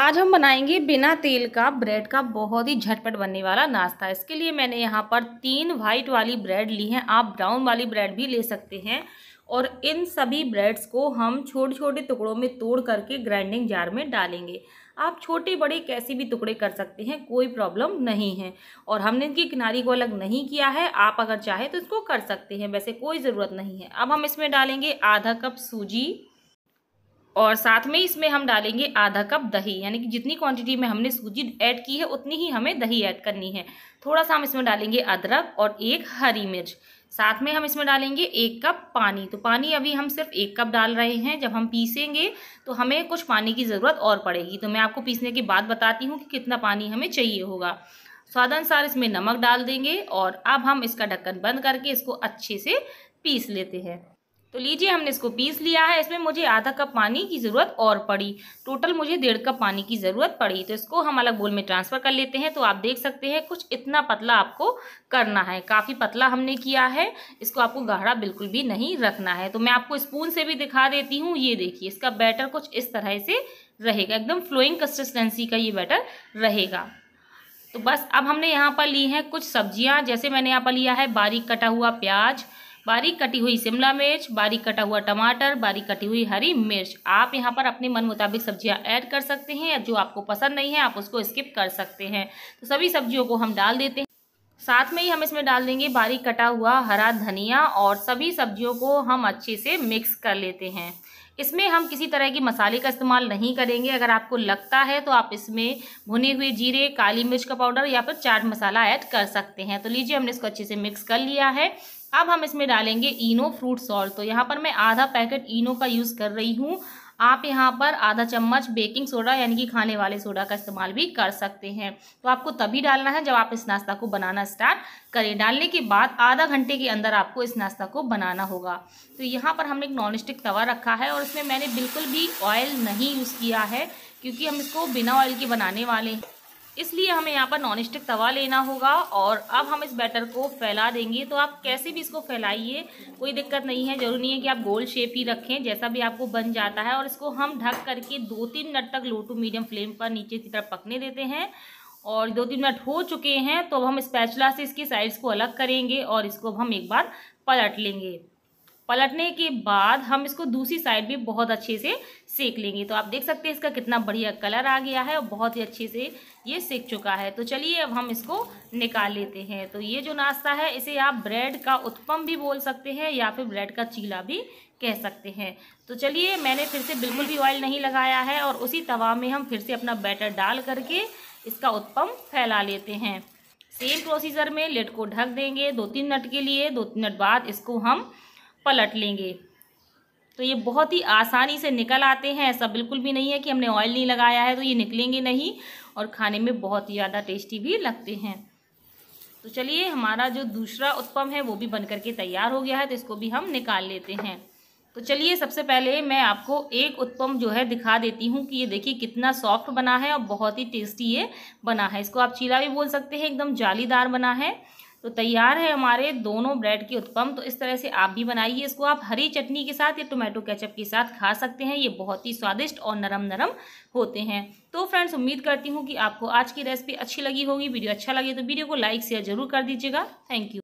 आज हम बनाएंगे बिना तेल का ब्रेड का बहुत ही झटपट बनने वाला नाश्ता इसके लिए मैंने यहाँ पर तीन वाइट वाली ब्रेड ली हैं आप ब्राउन वाली ब्रेड भी ले सकते हैं और इन सभी ब्रेड्स को हम छोटे छोटे टुकड़ों में तोड़ करके ग्राइंडिंग जार में डालेंगे आप छोटे बड़े कैसे भी टुकड़े कर सकते हैं कोई प्रॉब्लम नहीं है और हमने इनकी किनारी को अलग नहीं किया है आप अगर चाहें तो इसको कर सकते हैं वैसे कोई ज़रूरत नहीं है अब हम इसमें डालेंगे आधा कप सूजी और साथ में इसमें हम डालेंगे आधा कप दही यानी कि जितनी क्वांटिटी में हमने सूजी ऐड की है उतनी ही हमें दही ऐड करनी है थोड़ा सा हम इसमें डालेंगे अदरक और एक हरी मिर्च साथ में हम इसमें डालेंगे एक कप पानी तो पानी अभी हम सिर्फ एक कप डाल रहे हैं जब हम पीसेंगे तो हमें कुछ पानी की ज़रूरत और पड़ेगी तो मैं आपको पीसने के बाद बताती हूँ कि कितना पानी हमें चाहिए होगा स्वादानुसार इसमें नमक डाल देंगे और अब हम इसका ढक्कन बंद करके इसको अच्छे से पीस लेते हैं तो लीजिए हमने इसको पीस लिया है इसमें मुझे आधा कप पानी की ज़रूरत और पड़ी टोटल मुझे डेढ़ कप पानी की ज़रूरत पड़ी तो इसको हम अलग बोल में ट्रांसफ़र कर लेते हैं तो आप देख सकते हैं कुछ इतना पतला आपको करना है काफ़ी पतला हमने किया है इसको आपको गाढ़ा बिल्कुल भी नहीं रखना है तो मैं आपको स्पून से भी दिखा देती हूँ ये देखिए इसका बैटर कुछ इस तरह से रहेगा एकदम फ्लोइंग कंसिस्टेंसी का ये बैटर रहेगा तो बस अब हमने यहाँ पर ली हैं कुछ सब्जियाँ जैसे मैंने यहाँ पर लिया है बारीक कटा हुआ प्याज बारीक कटी हुई शिमला मिर्च बारीक कटा हुआ टमाटर बारीक कटी हुई हरी मिर्च आप यहाँ पर अपने मन मुताबिक सब्जियाँ ऐड कर सकते हैं या जो आपको पसंद नहीं है आप उसको स्किप कर सकते हैं तो सभी सब्जियों को हम डाल देते हैं साथ में ही हम इसमें डाल देंगे बारीक कटा हुआ हरा धनिया और सभी सब्जियों को हम अच्छे से मिक्स कर लेते हैं इसमें हम किसी तरह की मसाले का इस्तेमाल नहीं करेंगे अगर आपको लगता है तो आप इसमें भुने हुए जीरे काली मिर्च का पाउडर या फिर चाट मसाला ऐड कर सकते हैं तो लीजिए हमने इसको अच्छे से मिक्स कर लिया है अब हम इसमें डालेंगे इनो फ्रूट सॉल्ट तो यहाँ पर मैं आधा पैकेट इनो का यूज़ कर रही हूँ आप यहाँ पर आधा चम्मच बेकिंग सोडा यानी कि खाने वाले सोडा का इस्तेमाल भी कर सकते हैं तो आपको तभी डालना है जब आप इस नाश्ता को बनाना स्टार्ट करें डालने के बाद आधा घंटे के अंदर आपको इस नाश्ता को बनाना होगा तो यहाँ पर हमने एक नॉन स्टिक तवा रखा है और इसमें मैंने बिल्कुल भी ऑयल नहीं यूज़ किया है क्योंकि हम इसको बिना ऑयल के बनाने वाले हैं इसलिए हमें यहाँ पर नॉन स्टिक तवा लेना होगा और अब हम इस बैटर को फैला देंगे तो आप कैसे भी इसको फैलाइए कोई दिक्कत नहीं है ज़रूरी नहीं है कि आप गोल शेप ही रखें जैसा भी आपको बन जाता है और इसको हम ढक करके दो तीन मिनट तक लो टू मीडियम फ्लेम पर नीचे की तरफ पकने देते हैं और दो तीन मिनट हो चुके हैं तो अब हम स्पैचुला से इसकी साइड्स को अलग करेंगे और इसको अब हम एक बार पलट लेंगे पलटने के बाद हम इसको दूसरी साइड भी बहुत अच्छे से सेक लेंगे तो आप देख सकते हैं इसका कितना बढ़िया कलर आ गया है और बहुत ही अच्छे से ये सेक चुका है तो चलिए अब हम इसको निकाल लेते हैं तो ये जो नाश्ता है इसे आप ब्रेड का उत्पम भी बोल सकते हैं या फिर ब्रेड का चीला भी कह सकते हैं तो चलिए मैंने फिर से बिल्कुल भी ऑयल नहीं लगाया है और उसी तवा में हम फिर से अपना बैटर डाल करके इसका उत्पम फैला लेते हैं सेम प्रोसीजर में लेट को ढक देंगे दो तीन मिनट के लिए दो तीन मिनट बाद इसको हम पलट लेंगे तो ये बहुत ही आसानी से निकल आते हैं ऐसा बिल्कुल भी नहीं है कि हमने ऑयल नहीं लगाया है तो ये निकलेंगे नहीं और खाने में बहुत ही ज़्यादा टेस्टी भी लगते हैं तो चलिए हमारा जो दूसरा उत्पम है वो भी बन करके तैयार हो गया है तो इसको भी हम निकाल लेते हैं तो चलिए सबसे पहले मैं आपको एक उत्पम जो है दिखा देती हूँ कि ये देखिए कितना सॉफ्ट बना है और बहुत ही टेस्टी ये बना है इसको आप चीला भी बोल सकते हैं एकदम जालीदार बना है तो तैयार है हमारे दोनों ब्रेड के उत्पम तो इस तरह से आप भी बनाइए इसको आप हरी चटनी के साथ या टोमेटो केचप के साथ खा सकते हैं ये बहुत ही स्वादिष्ट और नरम नरम होते हैं तो फ्रेंड्स उम्मीद करती हूँ कि आपको आज की रेसिपी अच्छी लगी होगी वीडियो अच्छा लगे तो वीडियो को लाइक शेयर जरूर कर दीजिएगा थैंक यू